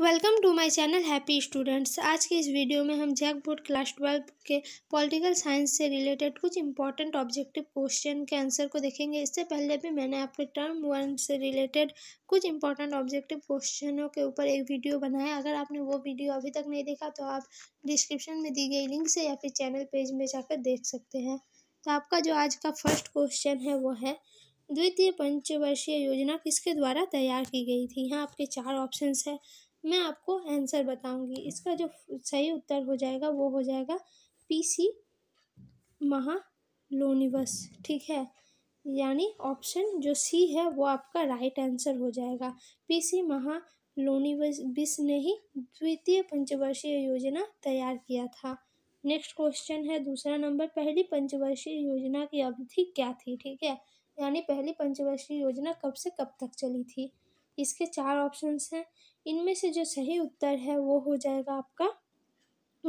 welcome to my channel happy students आज के इस वीडियो में हम जैक बोर्ड क्लास ट्वेल्व के पॉलिटिकल साइंस से रिलेटेड कुछ इंपॉर्टेंट ऑब्जेक्टिव क्वेश्चन के आंसर को देखेंगे इससे पहले भी मैंने आपके टर्म वन से रिलेटेड कुछ इंपॉर्टेंट ऑब्जेक्टिव क्वेश्चनों के ऊपर एक वीडियो बनाया अगर आपने वो वीडियो अभी तक नहीं देखा तो आप डिस्क्रिप्शन में दी गई लिंक से या फिर चैनल पेज में जाकर देख सकते हैं तो आपका जो आज का फर्स्ट क्वेश्चन है वो है द्वितीय पंचवर्षीय योजना किसके द्वारा तैयार की गई थी यहाँ आपके चार ऑप्शंस है मैं आपको आंसर बताऊंगी इसका जो सही उत्तर हो जाएगा वो हो जाएगा पी सी महालोनिवस ठीक है यानी ऑप्शन जो सी है वो आपका राइट आंसर हो जाएगा पी सी महालोनिवस ने ही द्वितीय पंचवर्षीय योजना तैयार किया था नेक्स्ट क्वेश्चन है दूसरा नंबर पहली पंचवर्षीय योजना की अवधि क्या थी ठीक है यानी पहली पंचवर्षीय योजना कब से कब तक चली थी इसके चार ऑप्शंस हैं इनमें से जो सही उत्तर है वो हो जाएगा आपका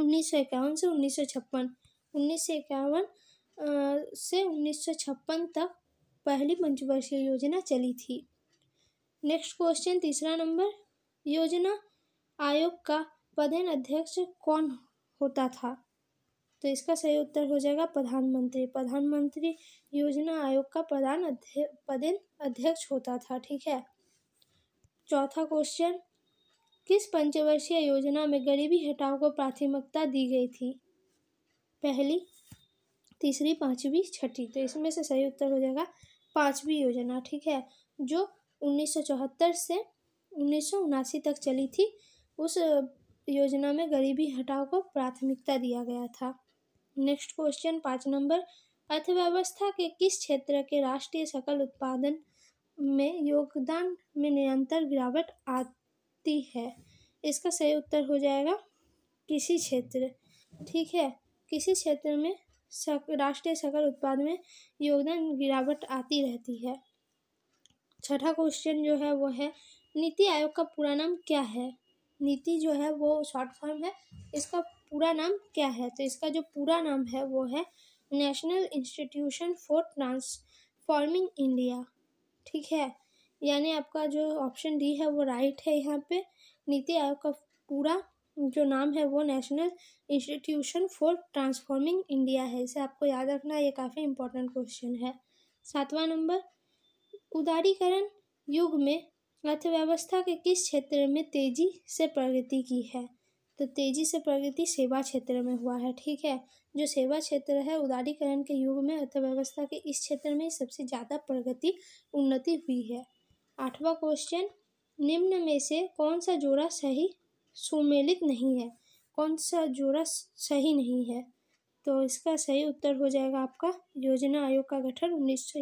उन्नीस सौ इक्यावन से उन्नीस सौ छप्पन उन्नीस सौ इक्यावन से उन्नीस सौ छप्पन तक पहली पंचवर्षीय योजना चली थी नेक्स्ट क्वेश्चन तीसरा नंबर योजना आयोग का पदेन अध्यक्ष कौन होता था तो इसका सही उत्तर हो जाएगा प्रधानमंत्री प्रधानमंत्री योजना आयोग का प्रधान अध्यक्ष पदेन अध्यक्ष होता था ठीक है चौथा क्वेश्चन किस पंचवर्षीय योजना में गरीबी हटाओ को प्राथमिकता दी गई थी पहली तीसरी पाँचवीं छठी तो इसमें से सही उत्तर हो जाएगा पाँचवीं योजना ठीक है जो उन्नीस से उन्नीस तक चली थी उस योजना में गरीबी हटाओ को प्राथमिकता दिया गया था नेक्स्ट क्वेश्चन पाँच नंबर अर्थव्यवस्था के किस क्षेत्र के राष्ट्रीय सकल उत्पादन में योगदान में निरंतर गिरावट आती है इसका सही उत्तर हो जाएगा कृषि क्षेत्र ठीक है कृषि क्षेत्र में सक, राष्ट्रीय सकल उत्पाद में योगदान गिरावट आती रहती है छठा क्वेश्चन जो है वो है नीति आयोग का पूरा नाम क्या है नीति जो है वो शॉर्ट फॉर्म है इसका पूरा नाम क्या है तो इसका जो पूरा नाम है वो है national institution for transforming India ठीक है यानी आपका जो ऑप्शन डी है वो राइट है यहाँ पे नीति आयोग का पूरा जो नाम है वो national institution for transforming India है इसे आपको याद रखना ये काफ़ी इंपॉर्टेंट क्वेश्चन है सातवां नंबर उदारीकरण युग में अर्थव्यवस्था के किस क्षेत्र में तेजी से प्रगति की है तो तेजी से प्रगति सेवा क्षेत्र में हुआ है ठीक है जो सेवा क्षेत्र है उदारीकरण के युग में अर्थव्यवस्था के इस क्षेत्र में सबसे ज़्यादा प्रगति उन्नति हुई है आठवां क्वेश्चन निम्न में से कौन सा जोड़ा सही सुमेलित नहीं है कौन सा जोड़ा सही नहीं है तो इसका सही उत्तर हो जाएगा आपका योजना आयोग का गठन उन्नीस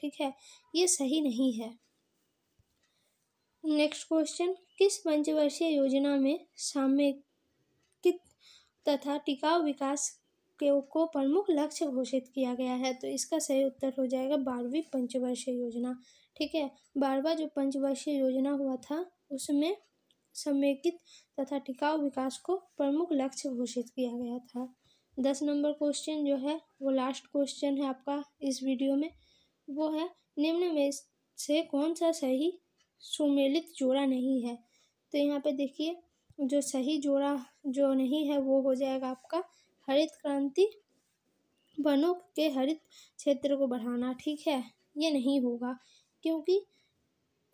ठीक है ये सही नहीं है नेक्स्ट क्वेश्चन किस पंचवर्षीय योजना में सामेकित तथा टिकाऊ विकास के को प्रमुख लक्ष्य घोषित किया गया है तो इसका सही उत्तर हो जाएगा बारहवीं पंचवर्षीय योजना ठीक है बारहवा जो पंचवर्षीय योजना हुआ था उसमें समेकित तथा टिकाऊ विकास को प्रमुख लक्ष्य घोषित किया गया था दस नंबर क्वेश्चन जो है वो लास्ट क्वेश्चन है आपका इस वीडियो में वो है निम्न में से कौन सा सही सुमेलित जोड़ा नहीं है तो यहाँ पे देखिए जो सही जोड़ा जो नहीं है वो हो जाएगा आपका हरित क्रांति वनों के हरित क्षेत्र को बढ़ाना ठीक है ये नहीं होगा क्योंकि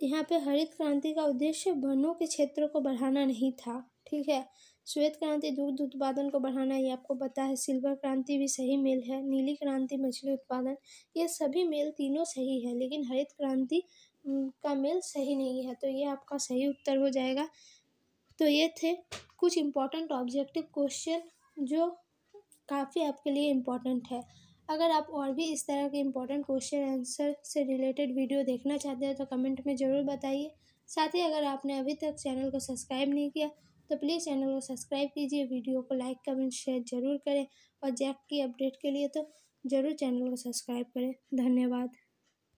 यहाँ पे हरित क्रांति का उद्देश्य वनों के क्षेत्र को बढ़ाना नहीं था ठीक है श्वेत क्रांति दुग्ध उत्पादन को बढ़ाना ये आपको पता है सिल्वर क्रांति भी सही मेल है नीली क्रांति मछली उत्पादन ये सभी मेल तीनों सही है लेकिन हरित क्रांति का मेल सही नहीं है तो ये आपका सही उत्तर हो जाएगा तो ये थे कुछ इम्पॉर्टेंट ऑब्जेक्टिव क्वेश्चन जो काफ़ी आपके लिए इम्पॉर्टेंट है अगर आप और भी इस तरह के इम्पॉर्टेंट क्वेश्चन आंसर से रिलेटेड वीडियो देखना चाहते हैं तो कमेंट में ज़रूर बताइए साथ ही अगर आपने अभी तक चैनल को सब्सक्राइब नहीं किया तो प्लीज़ चैनल को सब्सक्राइब कीजिए वीडियो को लाइक कमेंट शेयर ज़रूर करें और जैक की अपडेट के लिए तो ज़रूर चैनल को सब्सक्राइब करें धन्यवाद